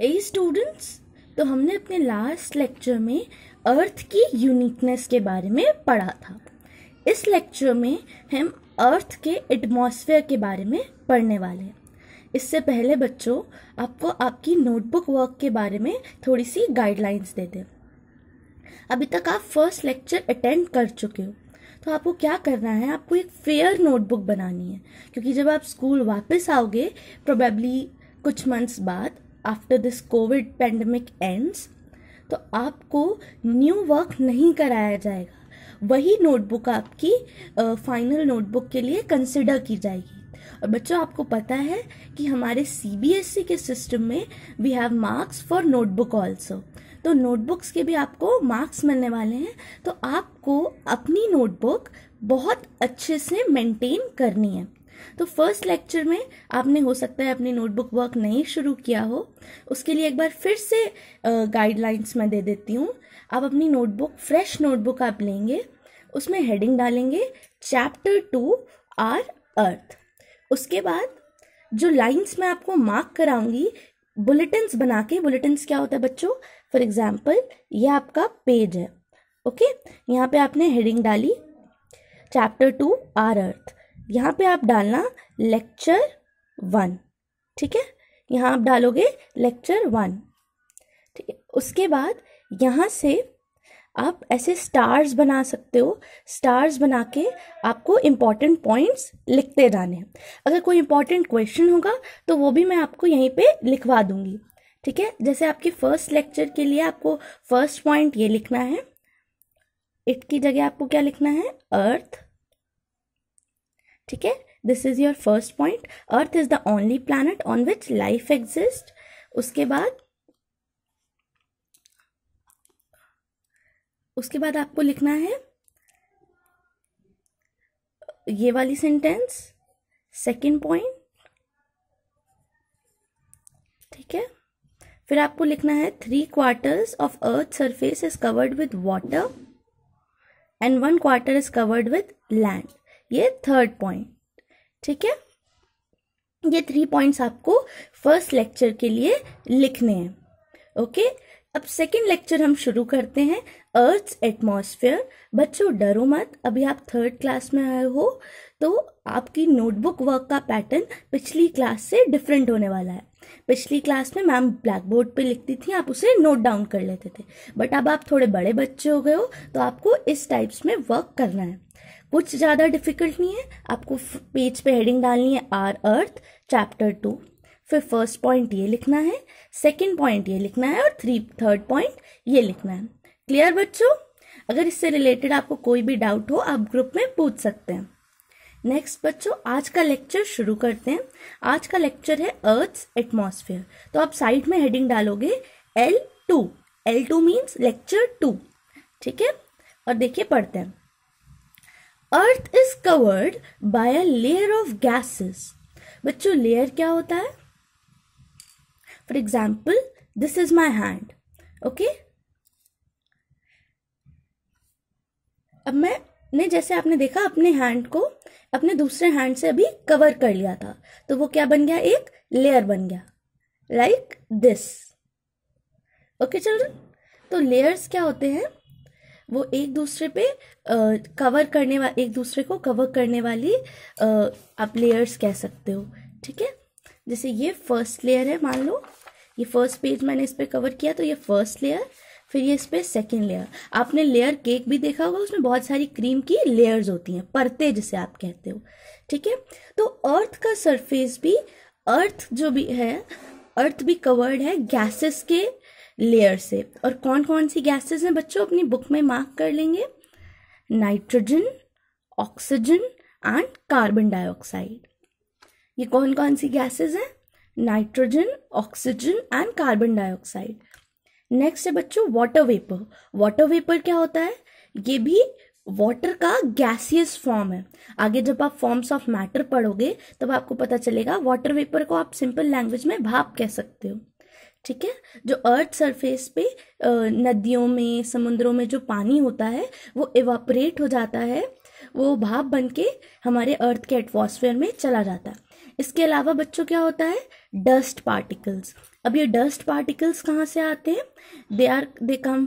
ए students तो हमने अपने लास्ट लेक्चर में अर्थ की यूनिकनेस के बारे में पढ़ा था इस लेक्चर में हम अर्थ के एटमॉस्फेयर के बारे में पढ़ने वाले हैं इससे पहले बच्चों आपको आपकी नोटबुक वर्क के बारे में थोड़ी सी गाइडलाइंस दे दें अभी तक आप फर्स्ट लेक्चर अटेंड कर चुके हो तो आपको क्या करना है आपको एक फेयर नोटबुक बनानी है क्योंकि जब आप स्कूल वापस आओगे प्रोबेबली कुछ मंथ्स बाद after this covid pandemic ends तो आपको न्यू वर्क नहीं कराया जाएगा वही नोटबुक आपकी फाइनल uh, नोटबुक के लिए कंसिडर की जाएगी और बच्चों आपको पता है कि हमारे सी e के सिस्टम में we have marks for notebook also तो नोटबुक्स के भी आपको मार्क्स मिलने वाले हैं तो आपको अपनी नोटबुक बहुत अच्छे से मेंटेन करनी है तो फर्स्ट लेक्चर में आपने हो सकता है अपनी नोटबुक वर्क नहीं शुरू किया हो उसके लिए एक बार फिर से गाइडलाइंस मैं दे देती हूँ आप अपनी नोटबुक फ्रेश नोटबुक आप लेंगे उसमें हेडिंग डालेंगे चैप्टर टू आर अर्थ उसके बाद जो लाइंस मैं आपको मार्क कराऊंगी बुलेटिन्स बना के बुलेटिन्स क्या होता है बच्चों फॉर एग्जाम्पल यह आपका पेज है ओके यहाँ पे आपने हेडिंग डाली चैप्टर टू आर अर्थ यहाँ पे आप डालना लेक्चर वन ठीक है यहाँ आप डालोगे लेक्चर वन ठीक है उसके बाद यहाँ से आप ऐसे स्टार्स बना सकते हो स्टार्स बना के आपको इम्पॉर्टेंट पॉइंट्स लिखते जाने हैं अगर कोई इम्पॉर्टेंट क्वेश्चन होगा तो वो भी मैं आपको यहीं पे लिखवा दूंगी ठीक है जैसे आपके फर्स्ट लेक्चर के लिए आपको फर्स्ट पॉइंट ये लिखना है इट की जगह आपको क्या लिखना है अर्थ ठीक है this is your first point earth is the only planet on which life exist उसके बाद उसके बाद आपको लिखना है ये वाली सेंटेंस सेकेंड पॉइंट ठीक है फिर आपको लिखना है three quarters of earth surface is covered with water and one quarter is covered with land ये थर्ड पॉइंट ठीक है ये थ्री पॉइंट्स आपको फर्स्ट लेक्चर के लिए लिखने हैं ओके अब सेकेंड लेक्चर हम शुरू करते हैं अर्थ एटमॉस्फेयर बच्चों डरो मत अभी आप थर्ड क्लास में आए हो तो आपकी नोटबुक वर्क का पैटर्न पिछली क्लास से डिफरेंट होने वाला है पिछली क्लास में मैम ब्लैक बोर्ड पर लिखती थी आप उसे नोट डाउन कर लेते थे बट अब आप थोड़े बड़े बच्चे हो गए हो तो आपको इस टाइप्स में वर्क करना है कुछ ज़्यादा डिफिकल्ट नहीं है आपको पेज पे हेडिंग डालनी है आर अर्थ चैप्टर टू फिर फर्स्ट पॉइंट ये लिखना है सेकंड पॉइंट ये लिखना है और थ्री थर्ड पॉइंट ये लिखना है क्लियर बच्चों अगर इससे रिलेटेड आपको कोई भी डाउट हो आप ग्रुप में पूछ सकते हैं नेक्स्ट बच्चों आज का लेक्चर शुरू करते हैं आज का लेक्चर है अर्थ एटमोसफेयर तो आप साइड में हेडिंग डालोगे L two L two means lecture two ठीक है और देखिए पढ़ते हैं earth is covered by a layer of gases बच्चों लेयर क्या होता है for example this is my hand okay अब मैं ने जैसे आपने देखा अपने हैंड को अपने दूसरे हैंड से अभी कवर कर लिया था तो वो क्या बन गया एक लेयर बन गया लाइक दिस ओके चिल्ड्रन तो लेयर्स क्या होते हैं वो एक दूसरे पे कवर uh, करने वा एक दूसरे को कवर करने वाली uh, आप लेयर्स कह सकते हो ठीक है जैसे ये फर्स्ट लेयर है मान लो ये फर्स्ट पेज मैंने इस पर कवर किया तो ये फर्स्ट लेयर फिर ये इस पर सेकेंड लेयर आपने लेयर केक भी देखा होगा उसमें बहुत सारी क्रीम की लेयर्स होती हैं परतें जिसे आप कहते हो ठीक है तो अर्थ का सरफेस भी अर्थ जो भी है अर्थ भी कवर्ड है गैसेस के लेयर से और कौन कौन सी गैसेस हैं बच्चों अपनी बुक में मार्क कर लेंगे nitrogen oxygen and carbon dioxide ये कौन कौन सी गैसेस हैं nitrogen oxygen and carbon dioxide next है बच्चों वाटर वेपर वाटर वेपर क्या होता है ये भी वाटर का गैसियस फॉर्म है आगे जब आप फॉर्म्स ऑफ मैटर पढ़ोगे तब आपको पता चलेगा वाटर वेपर को आप सिंपल लैंग्वेज में भाप कह सकते हो ठीक है जो अर्थ सरफेस पे नदियों में समुद्रों में जो पानी होता है वो इवापरेट हो जाता है वो भाप बन के हमारे अर्थ के एटमोसफेयर में चला जाता है इसके अलावा बच्चों क्या होता है डस्ट पार्टिकल्स अब ये डस्ट पार्टिकल्स कहाँ से आते हैं दे आर दे कम